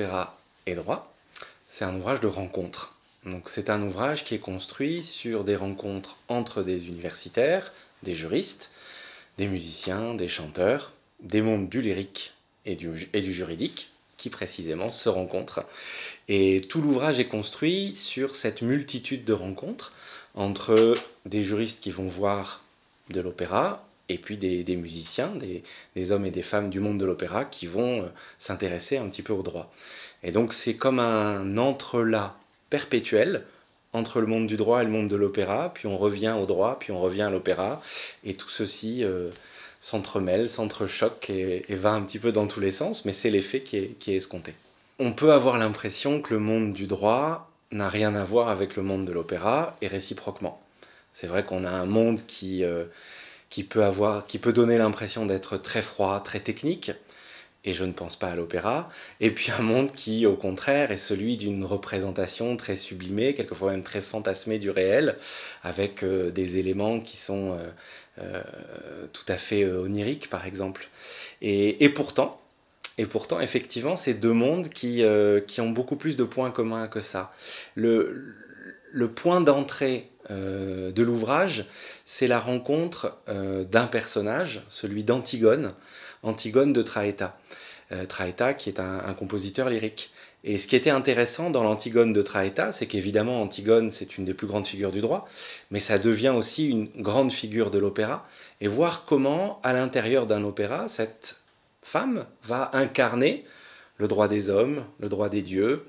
opéra et droit, c'est un ouvrage de rencontres. Donc c'est un ouvrage qui est construit sur des rencontres entre des universitaires, des juristes, des musiciens, des chanteurs, des mondes du lyrique et du, et du juridique qui précisément se rencontrent. Et tout l'ouvrage est construit sur cette multitude de rencontres entre des juristes qui vont voir de l'opéra et puis des, musiciens, des, hommes et des femmes du monde de l'opéra qui vont euh, s'intéresser un petit peu au droit. Et donc c'est comme un entrelac perpétuel entre le monde du droit et le monde de l'opéra, puis on revient au droit, puis on revient à l'opéra, et tout ceci euh, s'entremêle, s'entrechoque et, va un petit peu dans tous les sens, mais c'est l'effet qui est, escompté. On peut avoir l'impression que le monde du droit n'a rien à voir avec le monde de l'opéra, et réciproquement. C'est vrai qu'on a un monde qui... Euh, qui peut, avoir, qui peut donner l'impression d'être très froid, très technique, et je ne pense pas à l'opéra, et puis un monde qui, au contraire, est celui d'une représentation très sublimée, quelquefois même très fantasmée du réel, avec euh, des éléments qui sont euh, euh, tout à fait oniriques, par exemple. Et, pourtant, et pourtant, effectivement, ces deux mondes qui, qui ont beaucoup plus de points communs que ça. le point d'entrée euh, de l'ouvrage, c'est la rencontre euh, d'un personnage, celui d'Antigone, Antigone de Traeta. Euh, qui est un, compositeur lyrique. Et ce qui était intéressant dans l'Antigone de Traeta, c'est qu'évidemment Antigone, c'est une des plus grandes figures du droit, mais ça devient aussi une grande figure de l'opéra, et voir comment, à l'intérieur d'un opéra, cette femme va incarner le droit des hommes, le droit des dieux,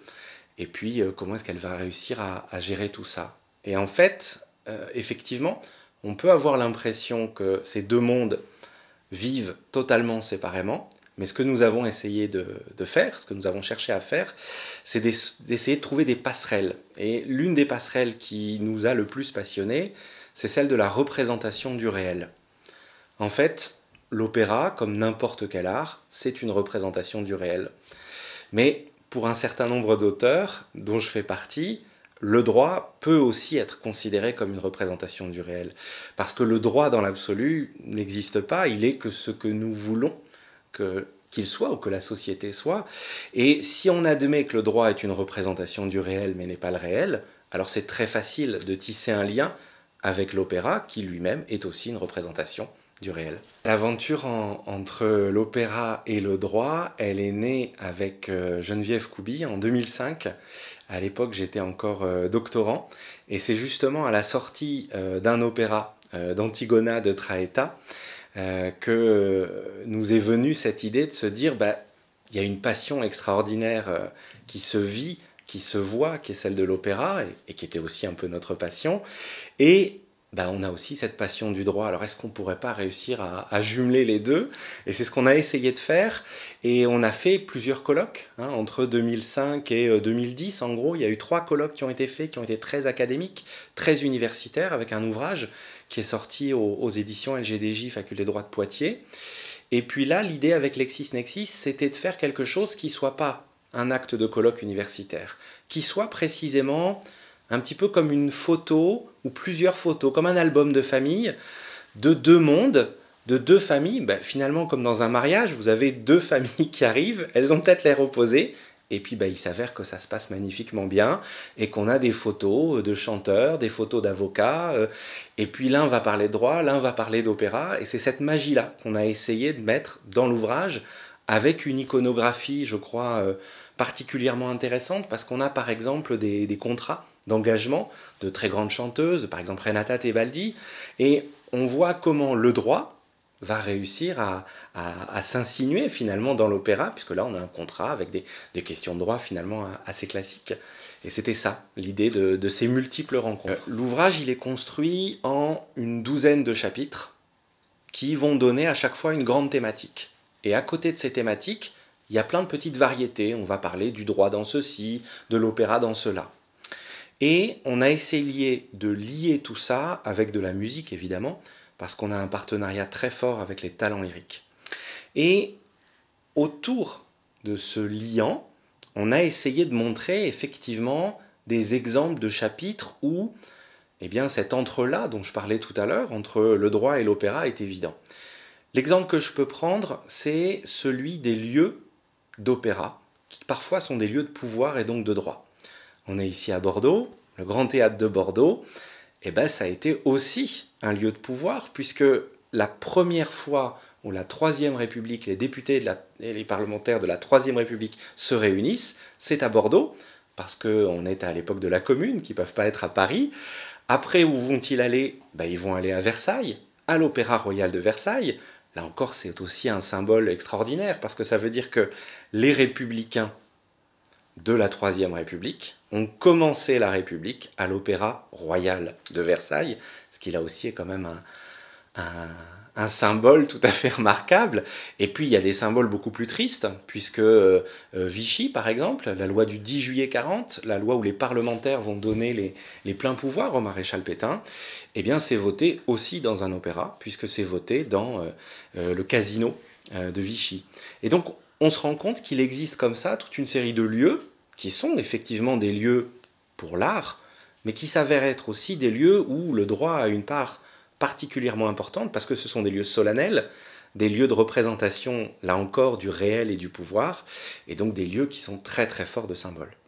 et puis euh, comment est-ce qu'elle va réussir à gérer tout ça. Et en fait, euh, effectivement, on peut avoir l'impression que ces deux mondes vivent totalement séparément, mais ce que nous avons essayé de, de faire, ce que nous avons cherché à faire, c'est d'essayer de trouver des passerelles. Et l'une des passerelles qui nous a le plus passionnés, c'est celle de la représentation du réel. En fait, l'opéra, comme n'importe quel art, c'est une représentation du réel. Mais pour un certain nombre d'auteurs, dont je fais partie, le droit peut aussi être considéré comme une représentation du réel. Parce que le droit dans l'absolu n'existe pas, il est que ce que nous voulons qu'il soit ou que la société soit. Et si on admet que le droit est une représentation du réel mais n'est pas le réel, alors c'est très facile de tisser un lien avec l'opéra qui lui-même est aussi une représentation L'aventure entre l'opéra et le droit, elle est née avec euh, Geneviève Koubi en 2005. À l'époque, j'étais encore euh, doctorant et c'est justement à la sortie euh, d'un opéra d'Antigona de Traeta que nous est venue cette idée de se dire bah, il y a une passion extraordinaire qui se vit, qui se voit, qui est celle de l'opéra et, qui était aussi un peu notre passion. Et bah, on a aussi cette passion du droit. Alors est-ce qu'on ne pourrait pas réussir à, jumeler les deux Et c'est ce qu'on a essayé de faire. Et on a fait plusieurs colloques hein, entre 2005 et 2010. Euh, en gros, il y a eu trois colloques qui ont été faits, qui ont été très académiques, très universitaires, avec un ouvrage qui est sorti aux, éditions LGDJ, Faculté de droit de Poitiers. Et puis là, l'idée avec LexisNexis, c'était de faire quelque chose qui soit pas un acte de colloque universitaire, qui soit précisément un petit peu comme une photo ou plusieurs photos, comme un album de famille de deux mondes, de deux familles. Ben, finalement, comme dans un mariage, vous avez deux familles qui arrivent, elles ont peut-être l'air opposées, et puis bah, il s'avère que ça se passe magnifiquement bien et qu'on a des photos euh, de chanteurs, des photos d'avocats. Euh, et puis l'un va parler de droit, l'un va parler d'opéra. Et c'est cette magie-là qu'on a essayé de mettre dans l'ouvrage avec une iconographie, je crois, euh, particulièrement intéressante parce qu'on a par exemple des contrats d'engagement de très grandes chanteuses, par exemple Renata Tebaldi, et on voit comment le droit va réussir à, s'insinuer finalement dans l'opéra, puisque là on a un contrat avec des, questions de droit finalement assez classiques. Et c'était ça, l'idée de, de, ces multiples rencontres. Euh, l'ouvrage, il est construit en une douzaine de chapitres qui vont donner à chaque fois une grande thématique. Et à côté de ces thématiques, il y a plein de petites variétés. On va parler du droit dans ceci, de l'opéra dans cela. Et on a essayé de lier tout ça avec de la musique, évidemment, parce qu'on a un partenariat très fort avec les talents lyriques. Et autour de ce liant, on a essayé de montrer effectivement des exemples de chapitres où eh bien, cet entre-là dont je parlais tout à l'heure, entre le droit et l'opéra, est évident. L'exemple que je peux prendre, c'est celui des lieux d'opéra, qui parfois sont des lieux de pouvoir et donc de droit on est ici à Bordeaux, le Grand Théâtre de Bordeaux, et eh ben ça a été aussi un lieu de pouvoir, puisque la première fois où la Troisième République, les députés et les parlementaires de la Troisième République se réunissent, c'est à Bordeaux, parce qu'on est à l'époque de la Commune, qui ne peuvent pas être à Paris. Après, où vont-ils aller ben, Ils vont aller à Versailles, à l'Opéra Royal de Versailles. Là encore, c'est aussi un symbole extraordinaire, parce que ça veut dire que les républicains de la Troisième République ont commencé la République à l'Opéra Royal de Versailles, ce qui là aussi est quand même un, symbole tout à fait remarquable. Et puis il y a des symboles beaucoup plus tristes, puisque euh, euh, Vichy, par exemple, la loi du 10 juillet 40, la loi où les parlementaires vont donner les, pleins pouvoirs au maréchal Pétain, eh bien c'est voté aussi dans un opéra, puisque c'est voté dans euh, le casino de Vichy. Et donc on se rend compte qu'il existe comme ça toute une série de lieux qui sont effectivement des lieux pour l'art, mais qui s'avèrent être aussi des lieux où le droit a une part particulièrement importante, parce que ce sont des lieux solennels, des lieux de représentation, là encore, du réel et du pouvoir, et donc des lieux qui sont très très forts de symboles.